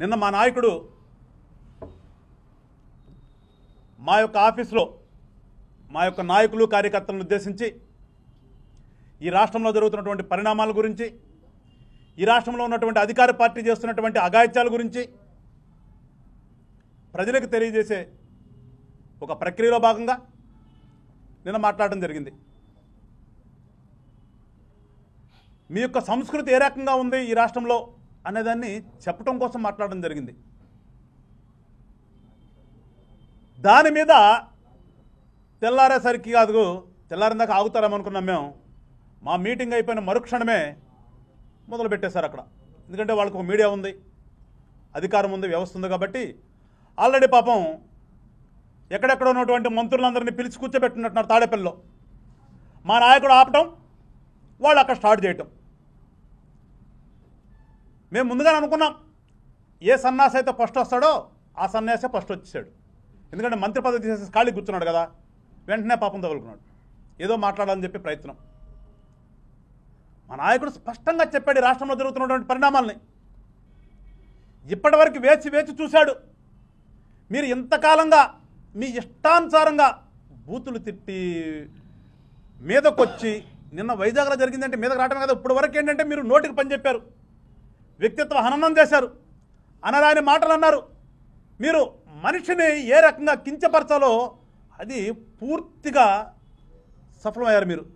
నిన్న మా నాయకుడు మా యొక్క ఆఫీసులో మా యొక్క నాయకులు కార్యకర్తలను ఉద్దేశించి ఈ రాష్ట్రంలో జరుగుతున్నటువంటి పరిణామాల గురించి ఈ రాష్ట్రంలో ఉన్నటువంటి అధికార పార్టీ చేస్తున్నటువంటి అఘాయిత్యాల గురించి ప్రజలకు తెలియజేసే ఒక ప్రక్రియలో భాగంగా నిన్న మాట్లాడడం జరిగింది మీ యొక్క సంస్కృతి ఏ రకంగా ఉంది ఈ రాష్ట్రంలో అనేదాన్ని చెప్పటం కోసం మాట్లాడడం జరిగింది దాని మీద తెల్లారేసరికి కాదు తెల్లారిందాక ఆగుతారేమనుకున్నాం మేము మా మీటింగ్ అయిపోయిన మరుక్షణమే మొదలు పెట్టేశారు అక్కడ ఎందుకంటే వాళ్ళకు ఒక మీడియా ఉంది అధికారం ఉంది వ్యవస్థ ఉంది కాబట్టి ఆల్రెడీ పాపం ఎక్కడెక్కడ ఉన్నటువంటి మంత్రులందరినీ పిలిచి కూర్చోబెట్టినట్టున్నారు తాడేపల్లిలో మా నాయకుడు ఆపటం వాళ్ళు అక్కడ స్టార్ట్ చేయటం మేము ముందుగానే అనుకున్నాం ఏ సన్యాసి అయితే ఫస్ట్ వస్తాడో ఆ సన్యాసి ఫస్ట్ వచ్చేసాడు ఎందుకంటే మంత్రి పదవి తీసేసి ఖాళీ కూర్చున్నాడు కదా వెంటనే పాపం తగులుకున్నాడు ఏదో మాట్లాడాలని చెప్పి ప్రయత్నం మా నాయకుడు స్పష్టంగా చెప్పాడు రాష్ట్రంలో జరుగుతున్నటువంటి పరిణామాలని ఇప్పటివరకు వేచి వేచి చూశాడు మీరు ఇంతకాలంగా మీ ఇష్టానుసారంగా బూతులు తిట్టి మీదకొచ్చి నిన్న వైజాగ్లో జరిగిందంటే మీదకు రావటం కదా ఇప్పటివరకు ఏంటంటే మీరు నోటికి పని చెప్పారు వ్యక్తిత్వ హననం చేశారు అనరాని మాటలు అన్నారు మీరు మనిషిని ఏ రకంగా కించపరచాలో అది పూర్తిగా సఫలమయ్యారు మీరు